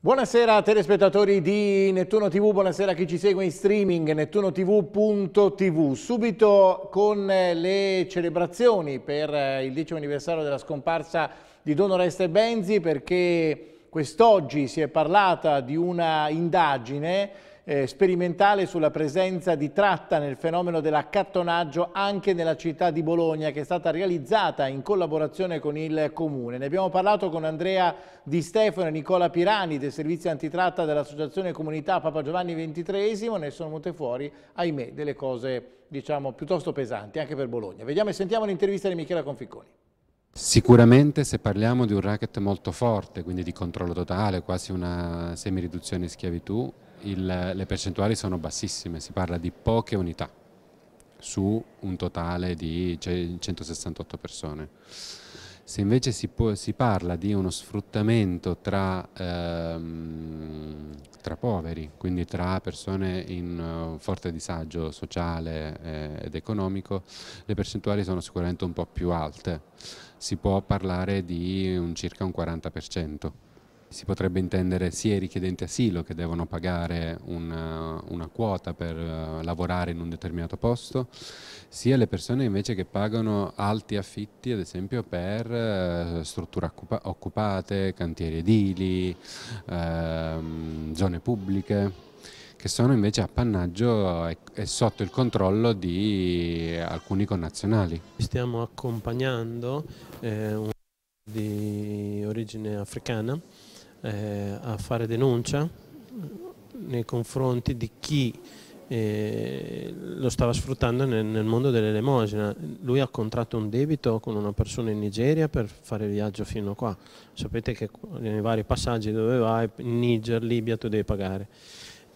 Buonasera telespettatori di Nettuno TV, buonasera a chi ci segue in streaming nettunotv.tv. Subito con eh, le celebrazioni per eh, il decimo anniversario della scomparsa di Don Oreste Benzi perché quest'oggi si è parlata di una indagine eh, sperimentale sulla presenza di tratta nel fenomeno dell'accattonaggio anche nella città di Bologna che è stata realizzata in collaborazione con il Comune. Ne abbiamo parlato con Andrea Di Stefano e Nicola Pirani del servizio antitratta dell'Associazione Comunità Papa Giovanni XXIII, ne sono venute fuori, ahimè, delle cose diciamo piuttosto pesanti anche per Bologna. Vediamo e sentiamo l'intervista di Michela Conficconi. Sicuramente se parliamo di un racket molto forte, quindi di controllo totale, quasi una semiriduzione in schiavitù, il, le percentuali sono bassissime, si parla di poche unità su un totale di 168 persone. Se invece si, può, si parla di uno sfruttamento tra, ehm, tra, poveri, quindi tra persone in uh, forte disagio sociale eh, ed economico, le percentuali sono sicuramente un po' più alte. Si può parlare di un, circa un 40% si potrebbe intendere sia i richiedenti asilo che devono pagare una, eh, una quota per uh, lavorare in un determinato posto, sia le persone invece che pagano alti affitti ad esempio per uh, strutture occupate, cantieri edili, uh, zone pubbliche che sono invece appannaggio e sotto il controllo di alcuni connazionali. Stiamo accompagnando eh, un di origine africana eh, a fare denuncia nei confronti di chi eh, lo stava sfruttando nel, nel mondo dell'elemosina. Lui ha contratto un debito con una persona in Nigeria per fare il viaggio fino a qua. Sapete che nei vari passaggi dove vai, in Niger, Libia, tu devi pagare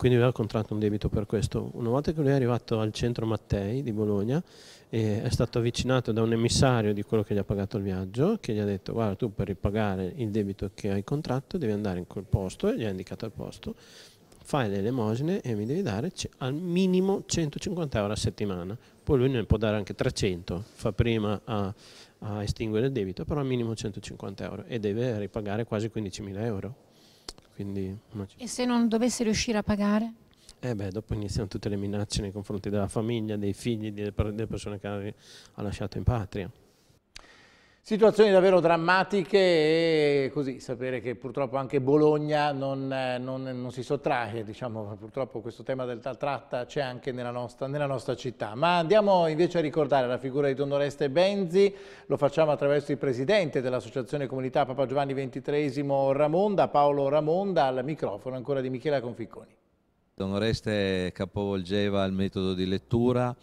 quindi aveva contratto un debito per questo. Una volta che lui è arrivato al centro Mattei di Bologna, eh, è stato avvicinato da un emissario di quello che gli ha pagato il viaggio, che gli ha detto guarda tu per ripagare il debito che hai contratto devi andare in quel posto, e gli ha indicato il posto, fai le elemosine e mi devi dare al minimo 150 euro a settimana, poi lui ne può dare anche 300, fa prima a, a estinguere il debito, però al minimo 150 euro e deve ripagare quasi 15.000 euro quindi, e se non dovesse riuscire a pagare? Eh beh, dopo iniziano tutte le minacce nei confronti della famiglia, dei figli, delle persone che ha lasciato in patria. Situazioni davvero drammatiche e così sapere che purtroppo anche Bologna non, non, non si sottrae, diciamo, purtroppo questo tema del tratta c'è anche nella nostra, nella nostra, città. Ma andiamo invece a ricordare la figura di Don Oreste Benzi, lo facciamo attraverso il presidente dell'Associazione Comunità Papa Giovanni XXIII Ramonda, Paolo Ramonda, al microfono ancora di Michela Conficconi. Don Oreste capovolgeva il metodo di lettura,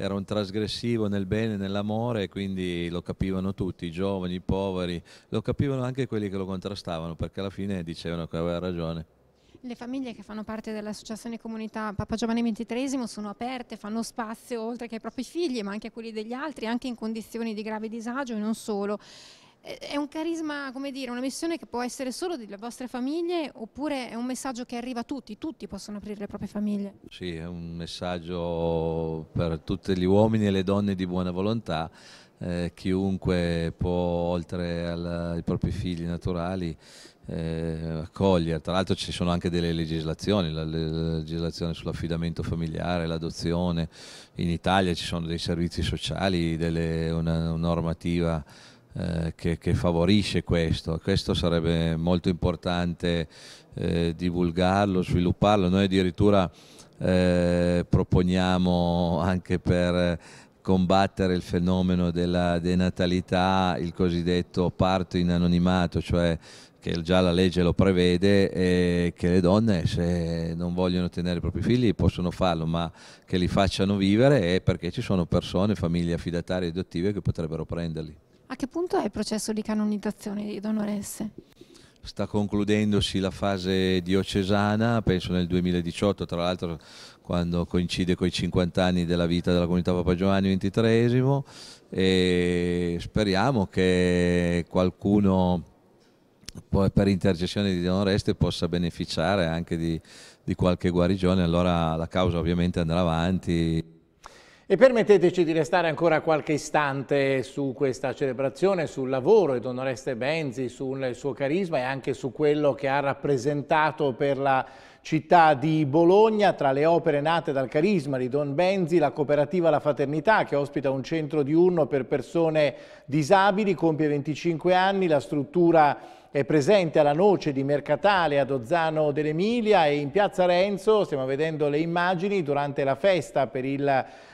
era un trasgressivo nel bene e nell'amore, quindi lo capivano tutti, i giovani, i poveri, lo capivano anche quelli che lo contrastavano, perché alla fine dicevano che aveva ragione. Le famiglie che fanno parte dell'associazione comunità Papa Giovanni XXIII sono aperte, fanno spazio oltre che ai propri figli, ma anche a quelli degli altri, anche in condizioni di grave disagio e non solo è un carisma, come dire, una missione che può essere solo delle vostre famiglie oppure è un messaggio che arriva a tutti, tutti possono aprire le proprie famiglie? Sì, è un messaggio per tutti gli uomini e le donne di buona volontà, eh, chiunque può, oltre alla, ai propri figli naturali, eh, accogliere. Tra l'altro ci sono anche delle legislazioni, la, legislazione sull'affidamento familiare, l'adozione, in Italia ci sono dei servizi sociali, delle, una, una normativa eh, che, che, favorisce questo. Questo sarebbe molto importante eh, divulgarlo, svilupparlo. Noi addirittura eh, proponiamo anche per combattere il fenomeno della denatalità il cosiddetto parto in anonimato, cioè che già la legge lo prevede e che le donne se non vogliono tenere i propri figli possono farlo, ma che li facciano vivere è perché ci sono persone, famiglie affidatarie e adottive che potrebbero prenderli. A che punto è il processo di canonizzazione di Don Oreste? Sta concludendosi la fase diocesana, penso nel 2018, tra l'altro quando coincide con i 50 anni della vita della comunità Papa Giovanni XXIII e speriamo che qualcuno per intercessione di Don Oreste possa beneficiare anche di, di qualche guarigione, allora la causa ovviamente andrà avanti. E permetteteci di restare ancora qualche istante su questa celebrazione, sul lavoro di Don Oreste Benzi, sul suo carisma e anche su quello che ha rappresentato per la città di Bologna. Tra le opere nate dal carisma di Don Benzi, la cooperativa La Fraternità, che ospita un centro diurno per persone disabili, compie 25 anni, la struttura è presente alla noce di Mercatale ad Ozzano dell'Emilia e in Piazza Renzo, stiamo vedendo le immagini, durante la festa per il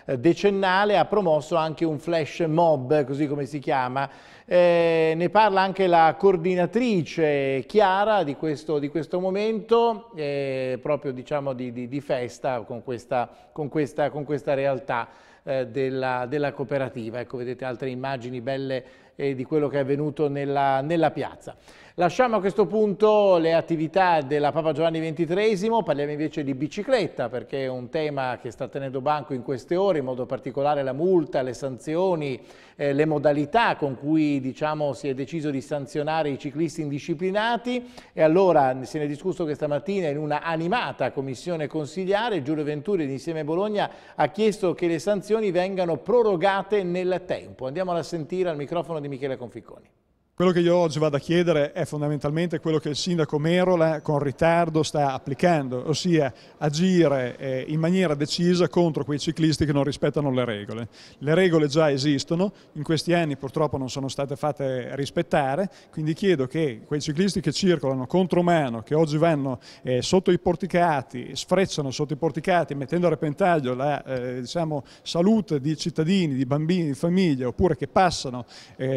eh, decennale ha promosso anche un flash mob, così come si chiama. Eh, ne parla anche la coordinatrice Chiara di questo, di questo momento, eh, proprio diciamo di, di, di festa con questa, con questa, con questa realtà. Eh, della, della, cooperativa. Ecco, vedete altre immagini belle eh, di quello che è avvenuto nella, nella piazza. Lasciamo a questo punto le attività della Papa Giovanni XXIII, parliamo invece di bicicletta perché è un tema che sta tenendo banco in queste ore, in modo particolare la multa, le sanzioni, eh, le modalità con cui diciamo, si è deciso di sanzionare i ciclisti indisciplinati e allora se ne è discusso questa mattina in una animata commissione consigliare, Giulio Venturi insieme a Bologna ha chiesto che le sanzioni vengano prorogate nel tempo. Andiamola a sentire al microfono di Michele Conficconi. Quello che io oggi vado a chiedere è fondamentalmente quello che il sindaco Merola eh, con ritardo sta applicando, ossia agire eh, in maniera decisa contro quei ciclisti che non rispettano le regole. Le regole già esistono, in questi anni purtroppo non sono state fatte rispettare, quindi chiedo che quei ciclisti che circolano contro mano, che oggi vanno eh, sotto i porticati, sfrecciano sotto i porticati mettendo a repentaglio la diciamo, salute di cittadini, di bambini, di famiglie, oppure che passano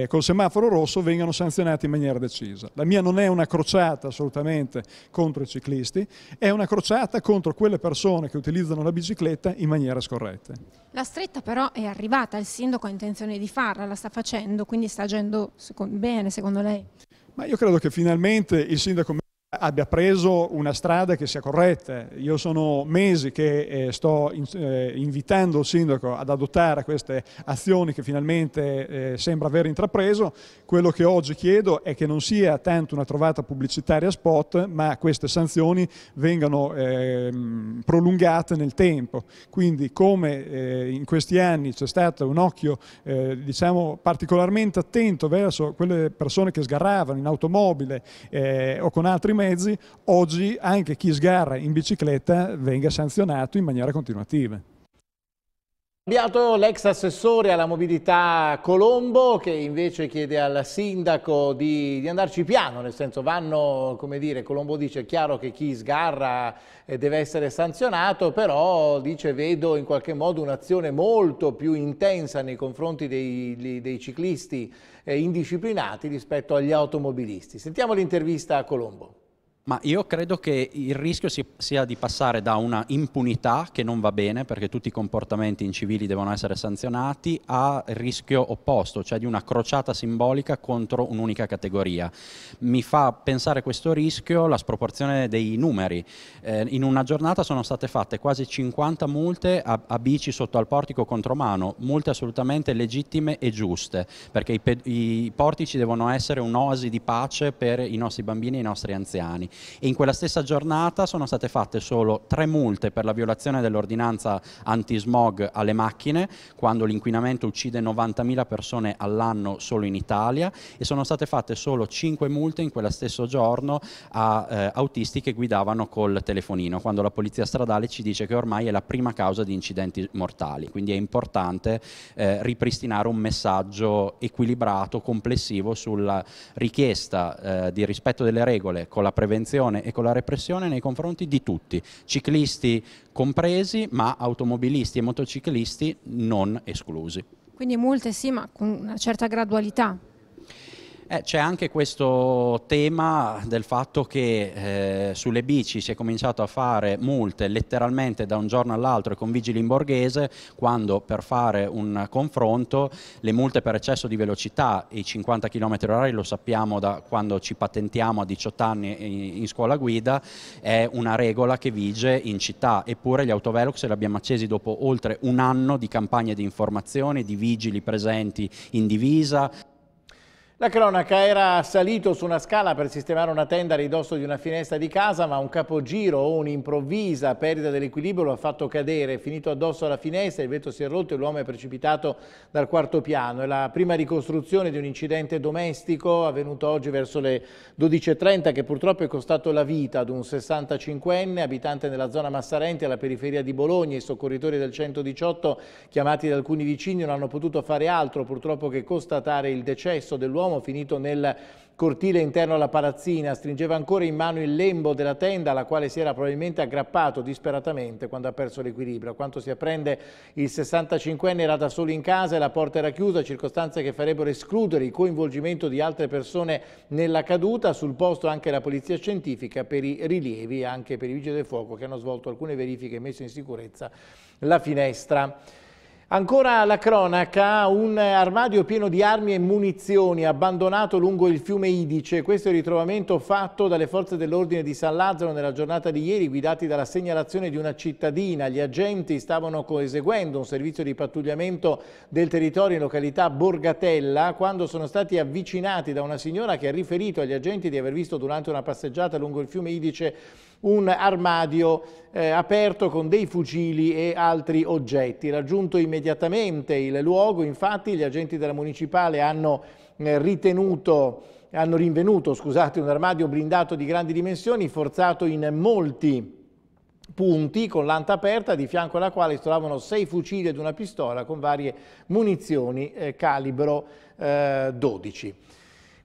col semaforo rosso, vengano vengano sanzionati in maniera decisa. La mia non è una crociata assolutamente contro i ciclisti, è una crociata contro quelle persone che utilizzano la bicicletta in maniera scorretta. La stretta però è arrivata, il sindaco ha intenzione di farla, la sta facendo, quindi sta agendo bene secondo lei? Ma io credo che finalmente il sindaco abbia preso una strada che sia corretta. Io sono mesi che eh, sto in, eh, invitando il sindaco ad adottare queste azioni che finalmente eh, sembra aver intrapreso. Quello che oggi chiedo è che non sia tanto una trovata pubblicitaria spot, ma queste sanzioni vengano ehm, prolungate nel tempo. Quindi come eh, in questi anni c'è stato un occhio eh, diciamo, particolarmente attento verso quelle persone che sgarravano in automobile eh, o con altri mezzi, mezzi, oggi anche chi sgarra in bicicletta venga sanzionato in maniera continuativa. Cambiato l'ex assessore alla mobilità Colombo che invece chiede al sindaco di, di, andarci piano, nel senso vanno, come dire, Colombo dice è chiaro che chi sgarra eh, deve essere sanzionato, però dice vedo in qualche modo un'azione molto più intensa nei confronti dei, dei ciclisti eh, indisciplinati rispetto agli automobilisti. Sentiamo l'intervista a Colombo. Ma io credo che il rischio sia di passare da una impunità che non va bene, perché tutti i comportamenti incivili devono essere sanzionati, al rischio opposto, cioè di una crociata simbolica contro un'unica categoria. Mi fa pensare questo rischio la sproporzione dei numeri. Eh, in una giornata sono state fatte quasi 50 multe a, a, bici sotto al portico contromano, mano, multe assolutamente legittime e giuste, perché i, i portici devono essere un'oasi di pace per i nostri bambini e i nostri anziani e in quella stessa giornata sono state fatte solo tre multe per la violazione dell'ordinanza antismog alle macchine, quando l'inquinamento uccide 90.000 persone all'anno solo in Italia e sono state fatte solo cinque multe in quello stesso giorno a eh, autisti che guidavano col telefonino, quando la polizia stradale ci dice che ormai è la prima causa di incidenti mortali, quindi è importante eh, ripristinare un messaggio equilibrato, complessivo sulla richiesta eh, di rispetto delle regole con la prevenzione prevenzione e con la repressione nei confronti di tutti, ciclisti compresi, ma automobilisti e motociclisti non esclusi. Quindi multe sì, ma con una certa gradualità. Eh, c'è anche questo tema del fatto che eh, sulle bici si è cominciato a fare multe letteralmente da un giorno all'altro con vigili in borghese quando per fare un confronto le multe per eccesso di velocità, i 50 km h lo sappiamo da quando ci patentiamo a 18 anni in, in scuola guida, è una regola che vige in città, eppure gli autovelox li abbiamo accesi dopo oltre un anno di campagne di informazione, di vigili presenti in divisa. La cronaca era salito su una scala per sistemare una tenda a ridosso di una finestra di casa, ma un capogiro o un'improvvisa perdita dell'equilibrio lo ha fatto cadere. Finito addosso alla finestra, il vetro si è rotto e l'uomo è precipitato dal quarto piano. È la prima ricostruzione di un incidente domestico avvenuto oggi verso le 12.30 che purtroppo è costato la vita ad un 65enne abitante nella zona Massarenti alla periferia di Bologna. I soccorritori del 118 chiamati da alcuni vicini non hanno potuto fare altro purtroppo che constatare il decesso dell'uomo uomo finito nel cortile interno alla palazzina, stringeva ancora in mano il lembo della tenda alla quale si era probabilmente aggrappato disperatamente quando ha perso l'equilibrio. Quanto si apprende, il 65enne era da solo in casa e la porta era chiusa, circostanze che farebbero escludere il coinvolgimento di altre persone nella caduta. Sul posto anche la polizia scientifica per i rilievi e anche per i vigili del fuoco che hanno svolto alcune verifiche e messo in sicurezza la finestra. Ancora la cronaca, un armadio pieno di armi e munizioni abbandonato lungo il fiume Idice. Questo è il ritrovamento fatto dalle forze dell'ordine di San Lazzaro nella giornata di ieri, guidati dalla segnalazione di una cittadina. Gli agenti stavano eseguendo un servizio di pattugliamento del territorio in località Borgatella quando sono stati avvicinati da una signora che ha riferito agli agenti di aver visto durante una passeggiata lungo il fiume Idice un armadio eh, aperto con dei fucili e altri oggetti. Raggiunto immediatamente immediatamente il luogo, infatti gli agenti della municipale hanno eh, ritenuto hanno rinvenuto scusate, un armadio blindato di grandi dimensioni, forzato in molti punti con l'anta aperta, di fianco alla quale si trovavano sei fucili ed una pistola con varie munizioni eh, calibro eh, 12.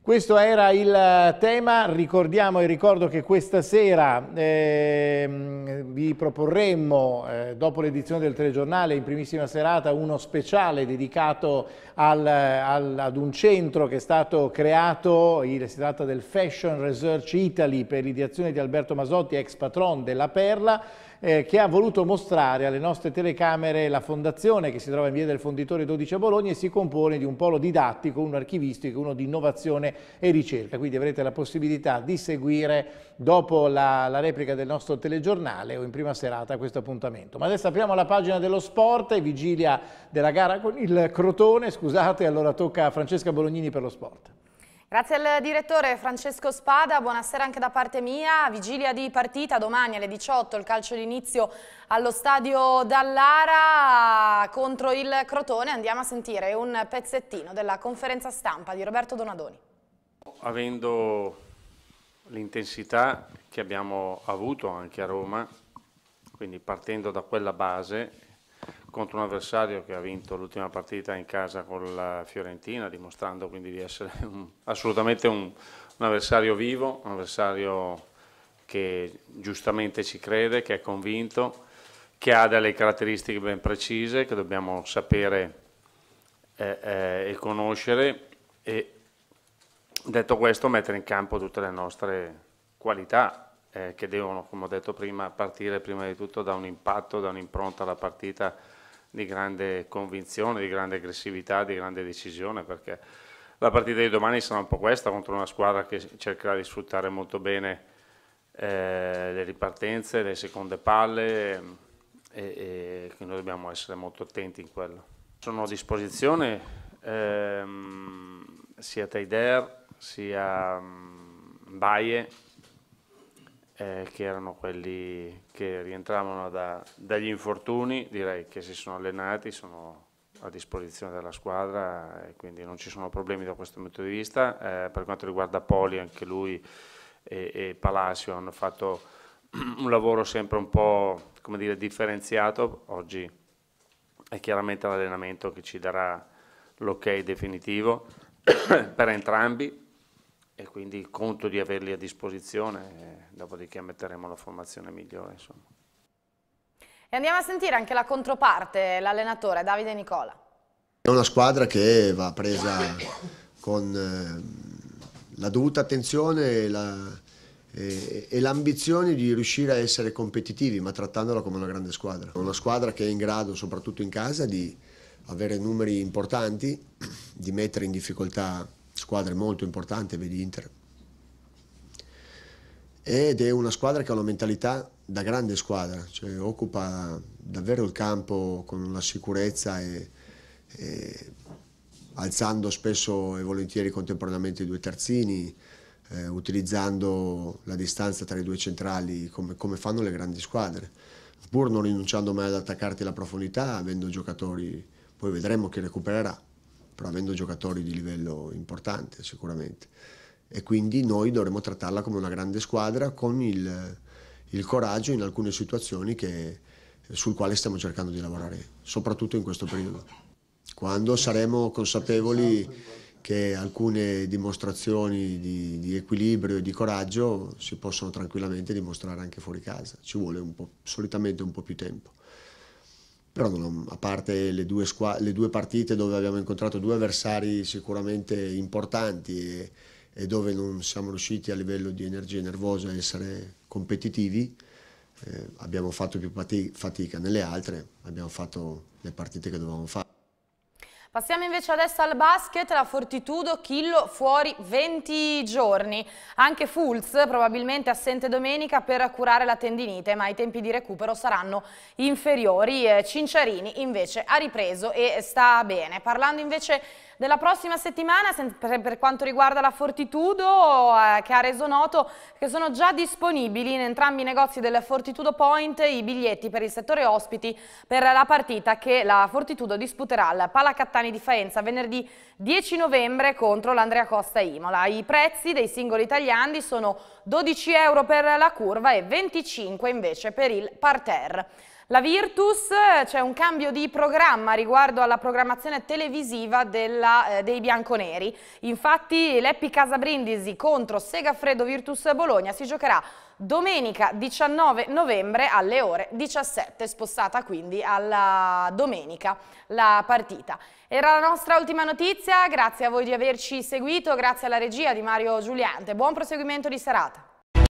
Questo era il eh, tema, ricordiamo e ricordo che questa sera eh, vi proporremmo, eh, dopo l'edizione del telegiornale, in primissima serata, uno speciale dedicato al, al, ad un centro che è stato creato, il, si tratta del Fashion Research Italy per l'ideazione di Alberto Masotti, ex patron della Perla, eh, che ha voluto mostrare alle nostre telecamere la fondazione che si trova in via del Fonditore 12 a Bologna e si compone di un polo didattico, uno archivistico, uno di innovazione e ricerca. Quindi avrete la possibilità di seguire dopo la, la replica del nostro telegiornale o in prima serata questo appuntamento. Ma adesso apriamo la pagina dello sport, è vigilia della gara con il Crotone, scusate, allora tocca a Francesca Bolognini per lo sport. Grazie al direttore Francesco Spada, buonasera anche da parte mia, vigilia di partita domani alle 18 il calcio d'inizio allo stadio Dallara contro il Crotone, andiamo a sentire un pezzettino della conferenza stampa di Roberto Donadoni. Avendo l'intensità che abbiamo avuto anche a Roma, quindi partendo da quella base contro un avversario che ha vinto l'ultima partita in casa con la Fiorentina, dimostrando quindi di essere un, assolutamente un, un avversario vivo, un avversario che giustamente ci crede, che è convinto, che ha delle caratteristiche ben precise che dobbiamo sapere eh, eh, e conoscere e detto questo mettere in campo tutte le nostre qualità eh, che devono, come ho detto prima, partire prima di tutto da un impatto, da un'impronta alla partita di grande convinzione, di grande aggressività, di grande decisione, perché la partita di domani sarà un po' questa contro una squadra che cercherà di sfruttare molto bene eh, le ripartenze, le seconde palle e, e, quindi dobbiamo essere molto attenti in quello. Sono a disposizione ehm, sia Taider sia mm, Baie eh, che erano quelli che rientravano da, dagli infortuni, direi che si sono allenati, sono a disposizione della squadra e quindi non ci sono problemi da questo punto di vista. Eh, per quanto riguarda Poli, anche lui e, e Palacio hanno fatto un lavoro sempre un po' come dire, differenziato. Oggi è chiaramente l'allenamento che ci darà l'ok definitivo per entrambi e quindi conto di averli a disposizione, eh, dopodiché metteremo la formazione migliore. Insomma. E andiamo a sentire anche la controparte, l'allenatore Davide Nicola. È una squadra che va presa con eh, la dovuta attenzione e la e l'ambizione di riuscire a essere competitivi, ma trattandola come una grande squadra. Una squadra che è in grado, soprattutto in casa, di avere numeri importanti, di mettere in difficoltà squadre molto importanti, vedi Inter. Ed è una squadra che ha una mentalità da grande squadra, cioè occupa davvero il campo con una sicurezza e, e alzando spesso e volentieri contemporaneamente i due terzini, eh, utilizzando la distanza tra i due centrali come, come fanno le grandi squadre, pur non rinunciando mai ad attaccarti la profondità, avendo giocatori, poi vedremo chi recupererà pur avendo giocatori di livello importante sicuramente. E quindi noi dovremmo trattarla come una grande squadra con il, il coraggio in alcune situazioni che, sul quale stiamo cercando di lavorare, soprattutto in questo periodo. Quando saremo consapevoli che alcune dimostrazioni di, di equilibrio e di coraggio si possono tranquillamente dimostrare anche fuori casa, ci vuole un solitamente un po' più tempo però non, a parte le due, le due, partite dove abbiamo incontrato due avversari sicuramente importanti e, e, dove non siamo riusciti a livello di energia nervosa a essere competitivi, eh, abbiamo fatto più fatica, nelle altre abbiamo fatto le partite che dovevamo fare. Passiamo invece adesso al basket, la Fortitudo, Chillo fuori 20 giorni. Anche Fulz probabilmente assente domenica per curare la tendinite, ma i tempi di recupero saranno inferiori. Eh, Cinciarini invece ha ripreso e sta bene. Parlando invece della prossima settimana per quanto riguarda la Fortitudo eh, che ha reso noto che sono già disponibili in entrambi i negozi del Fortitudo Point i biglietti per il settore ospiti per la partita che la Fortitudo disputerà al Palacattani di Faenza venerdì 10 novembre contro l'Andrea Costa Imola. I prezzi dei singoli italiani sono 12 euro per la curva e 25 invece per il parterre. La Virtus eh, c'è un cambio di programma riguardo alla programmazione televisiva della, eh, dei bianconeri. Infatti Leppi Casabrindisi contro Segafredo Virtus Bologna si giocherà domenica 19 novembre alle ore 17, spostata quindi alla domenica la partita. Era la nostra ultima notizia, grazie a voi di averci seguito, grazie alla regia di Mario Giuliante. Buon proseguimento di serata.